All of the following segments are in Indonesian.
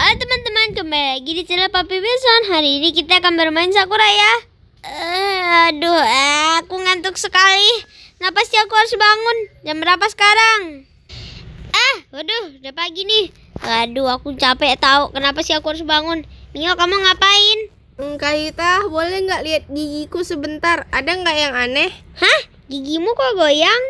Halo teman-teman, kembali lagi di channel Papi Wilson Hari ini kita akan bermain Sakura ya uh, Aduh, aku ngantuk sekali Kenapa sih aku harus bangun? Jam berapa sekarang? Ah, waduh, udah pagi nih Aduh, aku capek tahu. Kenapa sih aku harus bangun? Mio, kamu ngapain? Hmm, Kahita, boleh nggak lihat gigiku sebentar? Ada nggak yang aneh? Hah? Gigimu kok goyang?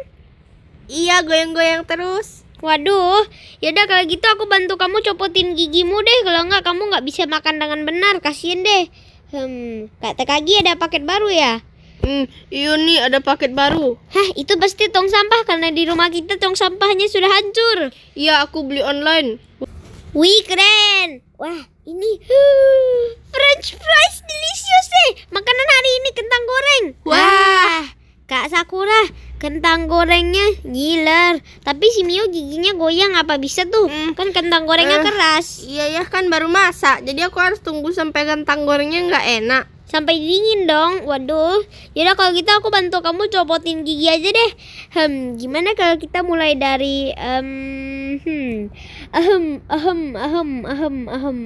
Iya, goyang-goyang terus Waduh, yaudah kalau gitu aku bantu kamu copotin gigimu deh. Kalau nggak kamu nggak bisa makan dengan benar, kasian deh. Hmm, kata kaki ada paket baru ya? Hmm, iya nih ada paket baru. Hah, itu pasti tong sampah karena di rumah kita tong sampahnya sudah hancur. Iya, aku beli online. Wih, keren. Wah, ini French fries delicious eh. Makanan hari ini kentang goreng. Wah, Wah Kak Sakura, kentang gorengnya giler tapi si Mio giginya goyang apa bisa tuh? Hmm. Kan kentang gorengnya uh, keras. Iya ya kan baru masak. Jadi aku harus tunggu sampai kentang gorengnya nggak enak. Sampai dingin dong. Waduh. Yaudah kalau gitu aku bantu kamu copotin gigi aja deh. Hmm, gimana kalau kita mulai dari um, hmm ahem ahem ahem ahem ahem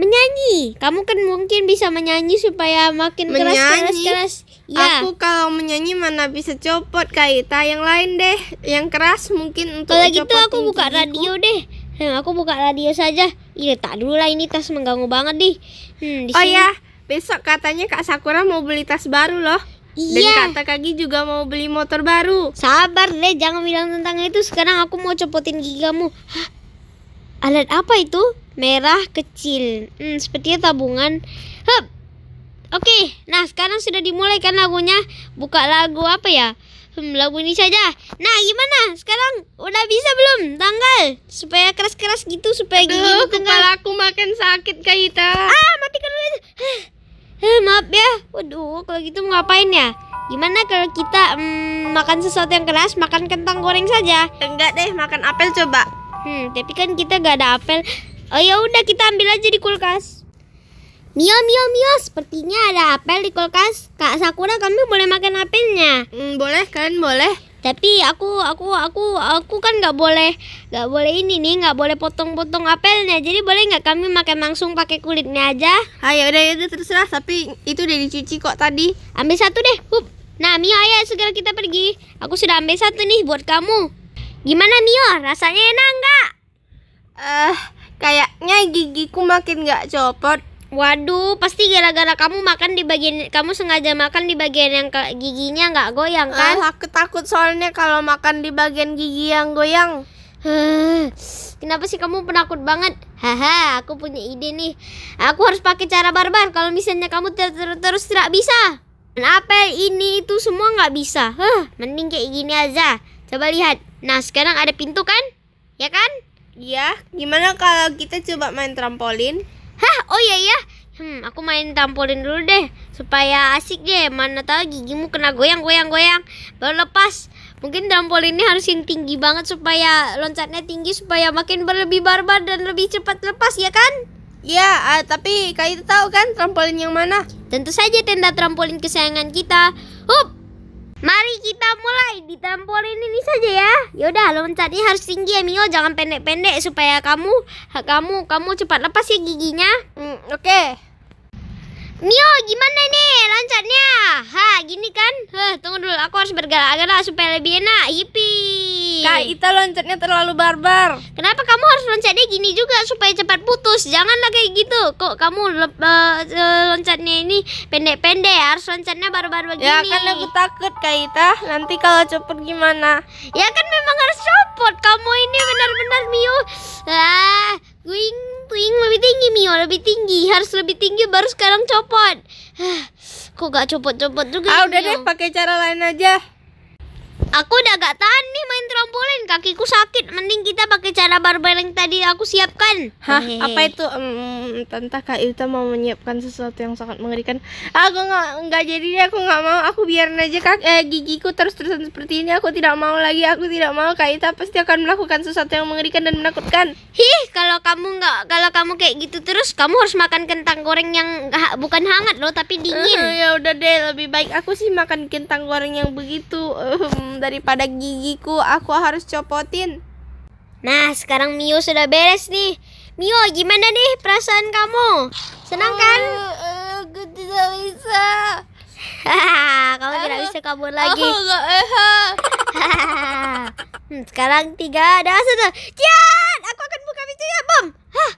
menyanyi kamu kan mungkin bisa menyanyi supaya makin menyanyi? keras keras keras ya aku kalau menyanyi mana bisa copot kaita yang lain deh yang keras mungkin untuk kalau gitu aku buka gigiku. radio deh hmm, aku buka radio saja iya tak dulu lah ini tas mengganggu banget deh hmm, di oh ya besok katanya kak Sakura mau beli tas baru loh Iya. Dan kata Kagi juga mau beli motor baru. Sabar deh, jangan bilang tentang itu. Sekarang aku mau copotin gigi kamu. Hah, Alat apa itu? Merah kecil. Hmm, sepertinya tabungan. Hup. Oke, nah sekarang sudah dimulai kan lagunya. Buka lagu apa ya? Hmm, lagu ini saja. Nah, gimana? Sekarang udah bisa belum tanggal? Supaya keras-keras gitu supaya Aduh, gigi gitu kan? kepala aku makin sakit, kita. Ah, matikan karena eh, eh, maaf ya. Waduh, kalau gitu mau ngapain ya? Gimana kalau kita mm, makan sesuatu yang keras, makan kentang goreng saja? Enggak deh, makan apel coba. Hmm, tapi kan kita gak ada apel. Oh ya udah kita ambil aja di kulkas. Mio, Mio, Mio, sepertinya ada apel di kulkas. Kak Sakura, kami boleh makan apelnya? Hmm, boleh kan, boleh. Tapi aku, aku, aku, aku kan nggak boleh, nggak boleh ini nih, nggak boleh potong-potong apelnya. Jadi boleh nggak kami makan langsung pakai kulitnya aja? Ayo ah, ya udah, ya udah terserah. Tapi itu udah dicuci kok tadi. Ambil satu deh, Hup. Nah, Mio, ayo segera kita pergi. Aku sudah ambil satu nih buat kamu. Gimana Mio? Rasanya enak nggak? Eh, uh, kayaknya gigiku makin nggak copot. Waduh, pasti gara-gara kamu makan di bagian kamu sengaja makan di bagian yang ke, giginya nggak goyang kan? Uh, aku takut soalnya kalau makan di bagian gigi yang goyang. kenapa sih kamu penakut banget? Haha, aku punya ide nih. Aku harus pakai cara barbar kalau misalnya kamu ter ter terus tidak bisa. Kenapa apel ini itu semua nggak bisa. Huh, mending kayak gini aja. Coba lihat. Nah, sekarang ada pintu kan? Ya kan? Iya. Gimana kalau kita coba main trampolin? Hah, oh iya iya, Hmm, aku main trampolin dulu deh supaya asik deh. Mana tahu gigimu kena goyang-goyang-goyang baru lepas. Mungkin trampolinnya harus yang tinggi banget supaya loncatnya tinggi supaya makin berlebih barbar dan lebih cepat lepas ya kan? Ya, uh, tapi itu tahu kan trampolin yang mana? Tentu saja tenda trampolin kesayangan kita. Hup! Mari kita mulai di trampolin ini saja ya. Yaudah, loncatnya harus tinggi ya Mio, jangan pendek-pendek supaya kamu kamu kamu cepat lepas ya giginya. Hmm, oke. Okay. Mio, gimana nih loncatnya? Ha, gini kan? Huh, tunggu dulu, aku harus bergerak-gerak supaya lebih enak. Yippee. Iya. Kak Ita loncatnya terlalu barbar. Kenapa kamu harus loncatnya gini juga supaya cepat putus? Janganlah kayak gitu. Kok kamu eh, eh, loncatnya ini pendek-pendek harus loncatnya barbar begini. Ya kan aku takut Kak Ita. Nanti kalau copot gimana? Ya kan memang harus copot. Kamu ini benar-benar Mio. Ah, wing wing lebih tinggi Mio, lebih tinggi. Harus lebih tinggi baru sekarang copot. Ah, kok gak copot-copot juga? Ah, udah deh pakai cara lain aja aku udah gak tahan nih main kakiku sakit. Mending kita pakai cara barbel yang tadi aku siapkan. Hah, Hehehe. apa itu? Um, hmm, entah Kak Ilta mau menyiapkan sesuatu yang sangat mengerikan. Aku nggak nggak jadi aku nggak mau. Aku biarin aja kak eh, gigiku terus-terusan seperti ini. Aku tidak mau lagi. Aku tidak mau Kak Ilta pasti akan melakukan sesuatu yang mengerikan dan menakutkan. Hih, kalau kamu nggak kalau kamu kayak gitu terus kamu harus makan kentang goreng yang ha, bukan hangat loh tapi dingin. Uh, ya udah deh, lebih baik aku sih makan kentang goreng yang begitu um, daripada gigiku. Aku harus coba dicopotin. Nah, sekarang Mio sudah beres nih. Mio, gimana nih perasaan kamu? Senang kan? Eh, eh, aku tidak bisa. kamu tidak eh, bisa kabur lagi. Aku gak hmm, sekarang tiga ada satu. Cian aku akan buka pintunya, Bom. Hah?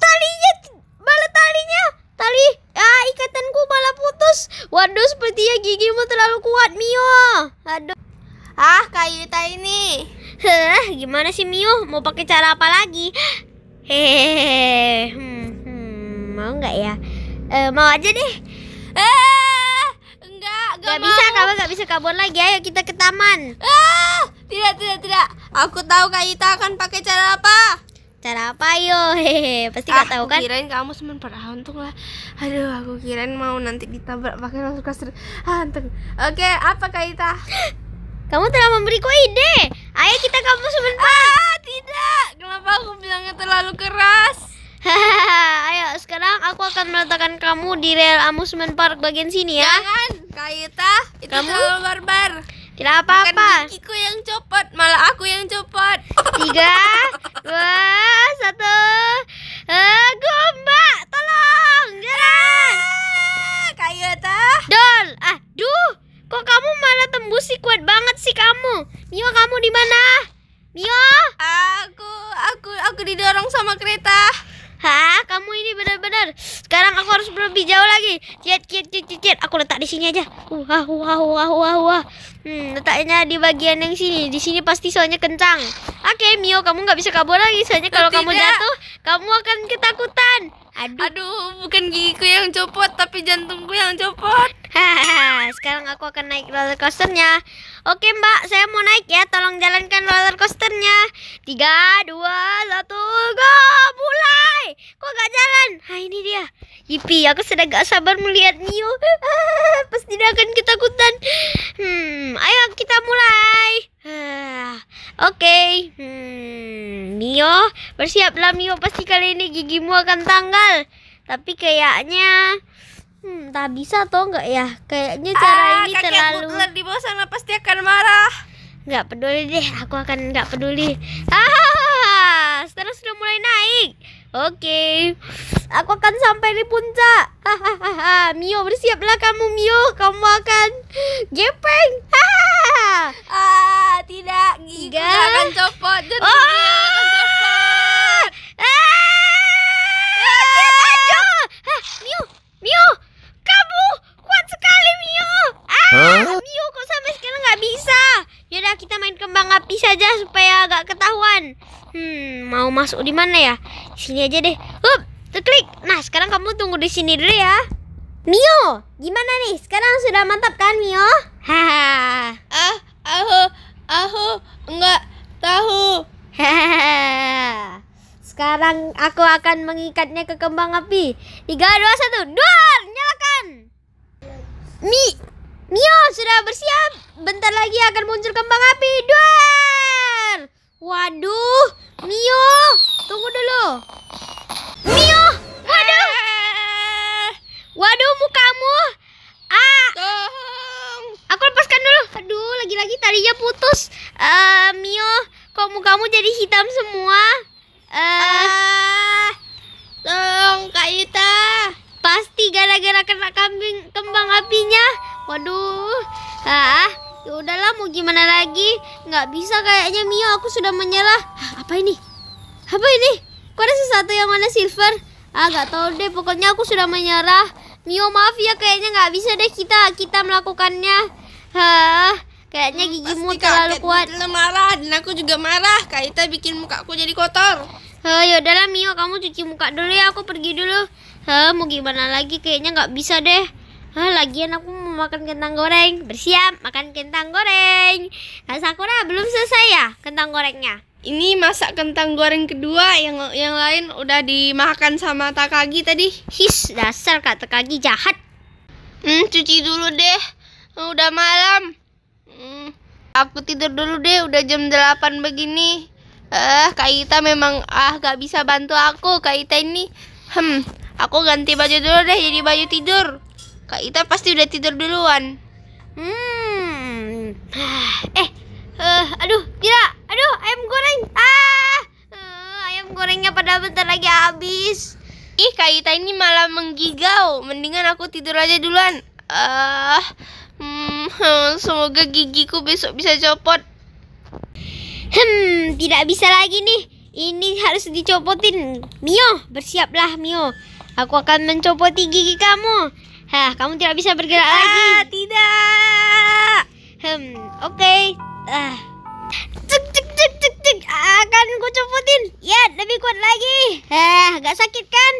Talinya, malah talinya, tali. Ah, ikatanku malah putus. Waduh, sepertinya gigimu terlalu kuat, Mio. Aduh. Ah, Kak Yuta ini. Heh, gimana sih Mio? Mau pakai cara apa lagi? Hehehe. Hmm, hmm, mau nggak ya? E, mau aja deh. Eh, enggak, enggak gak mau. bisa, kamu nggak bisa kabur lagi. Ayo kita ke taman. Ah, tidak, tidak, tidak. Aku tahu Kak Yuta akan pakai cara apa. Cara apa yo? Hehehe, pasti ah, gak tahu kan? kirain kamu semen untung lah. Aduh, aku kirain mau nanti ditabrak pakai langsung kasur Ah, Oke, apa Kak Yuta? Kamu telah memberiku ide. Ayo kita kamu sebentar. Ah, tidak. Kenapa aku bilangnya terlalu keras? Ayo, sekarang aku akan meletakkan kamu di rel amusement park bagian sini ya. Jangan, Kaita. Itu kamu? terlalu barbar. Tidak apa-apa. Bukan yang copot, malah aku yang copot. Tiga, dua, satu. Uh, gombak, tolong, Jangan, Ah, Kaita. Kok kamu malah tembus sih kuat banget sih kamu? Mio kamu di mana? Mio? Aku aku aku didorong sama kereta. Hah, kamu ini benar-benar. Sekarang aku harus lebih jauh lagi. Cet, cet, cet, cet. Aku letak di sini aja. Wah wah wah wah wah. Hmm, letaknya di bagian yang sini. Di sini pasti soalnya kencang. Oke, okay, Mio, kamu nggak bisa kabur lagi. Soalnya kalau oh, kamu jatuh, kamu akan ketakutan. Aduh. Aduh, bukan gigiku yang copot, tapi jantungku yang copot. Hahaha, sekarang aku akan naik roller coasternya Oke mbak, saya mau naik ya Tolong jalankan roller coasternya Tiga, dua, satu, go Mulai Kok gak jalan? Hah ini dia Yipi, aku sudah gak sabar melihat Nio. Pasti dia akan ketakutan Hmm, ayo kita mulai Oke hmm, Nio, hmm, Neo, bersiaplah Nio. Pasti kali ini gigimu akan tanggal Tapi kayaknya Hmm, tak bisa toh nggak ya? Kayaknya ah, cara ah, ini kakek terlalu. Kakek di bawah sana pasti akan marah. Nggak peduli deh, aku akan nggak peduli. Ah, sekarang sudah mulai naik. Oke, okay. aku akan sampai di puncak. Hahaha, ah, ah. Mio bersiaplah kamu Mio, kamu akan gep masuk di mana ya? Sini aja deh. Hup, klik. Nah, sekarang kamu tunggu di sini dulu ya. Mio, gimana nih? Sekarang sudah mantap kan, Mio? Haha. ah, aku, aku nggak tahu. Hahaha. Sekarang aku akan mengikatnya ke kembang api. Tiga, dua, satu, dua Nyalakan. Mi, Mio sudah bersiap. Bentar lagi akan muncul kembang api. Duar! tunggu dulu. Mio, waduh. Waduh, mukamu. Ah. Aku lepaskan dulu. Aduh, lagi-lagi talinya putus. Uh, Mio, kok mukamu jadi hitam semua? Eh, uh, ah. tolong Kak Yuta. Pasti gara-gara kena kambing kembang apinya. Waduh. Ah, ya udahlah mau gimana lagi? Nggak bisa kayaknya Mio, aku sudah menyerah. Hah, apa ini? Apa ini? Kok ada sesuatu yang mana silver? Ah, gak tahu deh. Pokoknya aku sudah menyerah. Mio, maaf ya. Kayaknya nggak bisa deh kita kita melakukannya. Hah, kayaknya hmm, gigimu Pasti terlalu kuat. marah dan aku juga marah. kita bikin muka aku jadi kotor. yaudah yaudahlah Mio, kamu cuci muka dulu ya. Aku pergi dulu. Hah, mau gimana lagi? Kayaknya nggak bisa deh. Hah, lagian aku mau makan kentang goreng. Bersiap, makan kentang goreng. Kak Sakura belum selesai ya kentang gorengnya? ini masak kentang goreng kedua yang yang lain udah dimakan sama Takagi tadi his dasar kak Takagi jahat hmm cuci dulu deh udah malam hmm, aku tidur dulu deh udah jam 8 begini eh kak Ita memang ah gak bisa bantu aku kak Ita ini hmm aku ganti baju dulu deh jadi baju tidur kak Ita pasti udah tidur duluan hmm eh Eh, aduh, tidak. Aduh, ayam goreng. Ah, uh, ayam gorengnya pada bentar lagi habis. Ih, kaita ini malah menggigau. Mendingan aku tidur aja duluan. Ah, uh, hmm, semoga gigiku besok bisa copot. Hmm, tidak bisa lagi nih. Ini harus dicopotin. Mio, bersiaplah Mio. Aku akan mencopoti gigi kamu. Hah, kamu tidak bisa bergerak ah, lagi. Tidak. Hmm, oke. Okay ah cek cek cek cek cek akan ah, gue copotin ya lebih kuat lagi ah gak sakit kan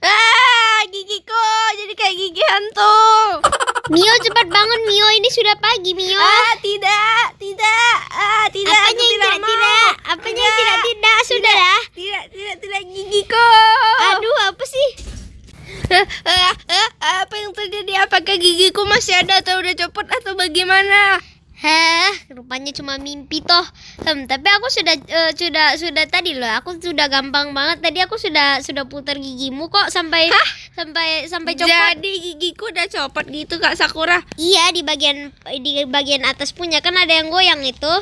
ah gigiku jadi kayak gigi hantu Mio cepat bangun Mio ini sudah pagi Mio ah tidak tidak ah tidak apanya yang tidak, tidak tidak apanya yang tidak tidak sudah tidak, tidak tidak tidak gigiku aduh apa sih ah, ah, apa yang terjadi? Apakah gigiku masih ada atau udah copot atau bagaimana? Heh, rupanya cuma mimpi toh. Hmm, tapi aku sudah uh, sudah sudah tadi loh, aku sudah gampang banget. Tadi aku sudah sudah putar gigimu kok sampai Hah? sampai sampai copot. Jadi gigiku udah copot gitu Kak Sakura. Iya, di bagian di bagian atas punya kan ada yang goyang itu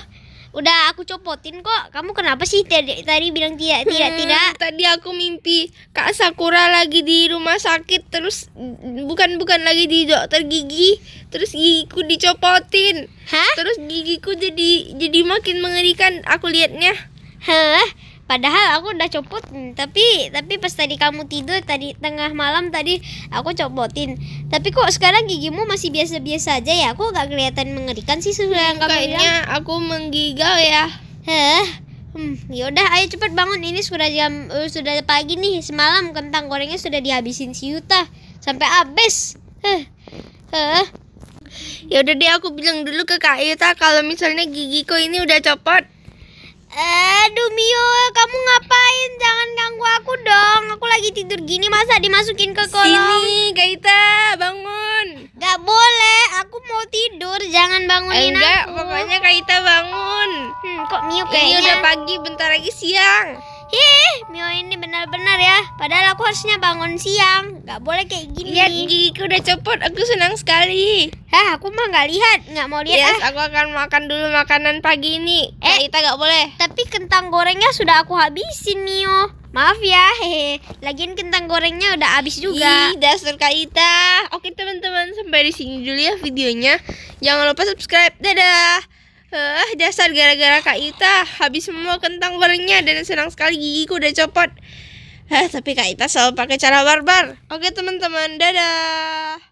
udah aku copotin kok kamu kenapa sih tadi tadi bilang tidak tidak hmm, tidak tadi aku mimpi kak Sakura lagi di rumah sakit terus bukan bukan lagi di dokter gigi terus gigiku dicopotin Hah? terus gigiku jadi jadi makin mengerikan aku liatnya Hah? padahal aku udah copot hmm, tapi tapi pas tadi kamu tidur tadi tengah malam tadi aku copotin tapi kok sekarang gigimu masih biasa-biasa aja ya aku gak kelihatan mengerikan sih sesuai yang kamu bilang. aku menggigau ya heh Hmm, yaudah ayo cepet bangun ini sudah jam uh, sudah pagi nih semalam kentang gorengnya sudah dihabisin si Yuta sampai habis. Heh. Heh. Yaudah deh aku bilang dulu ke Kak Yuta kalau misalnya gigiku ini udah copot aduh mio kamu ngapain? Jangan ganggu aku dong. Aku lagi tidur gini, masa dimasukin ke kolong? Sini, Kaita, bangun. Gak boleh, aku mau tidur. Jangan bangunin eh, enggak, aku. Enggak, pokoknya Kaita bangun. Hmm, kok Mio kayaknya? Ini udah pagi, bentar lagi siang. Ih, Mio ini benar-benar ya. Padahal aku harusnya bangun siang. Gak boleh kayak gini. Lihat gigiku udah copot. Aku senang sekali. Hah, aku mah gak lihat. Gak mau lihat. Yes, ah. aku akan makan dulu makanan pagi ini. Eh, kita gak boleh. Tapi kentang gorengnya sudah aku habisin, Mio. Maaf ya, hehe. Lagian kentang gorengnya udah habis juga. Ih, dasar kaita. Oke, teman-teman, sampai di sini dulu ya videonya. Jangan lupa subscribe. Dadah. Eh, uh, dasar gara-gara Kak Ita habis semua kentang gorengnya dan senang sekali gigiku udah copot. Eh, uh, tapi Kak Ita selalu pakai cara barbar. Oke, teman-teman. Dadah.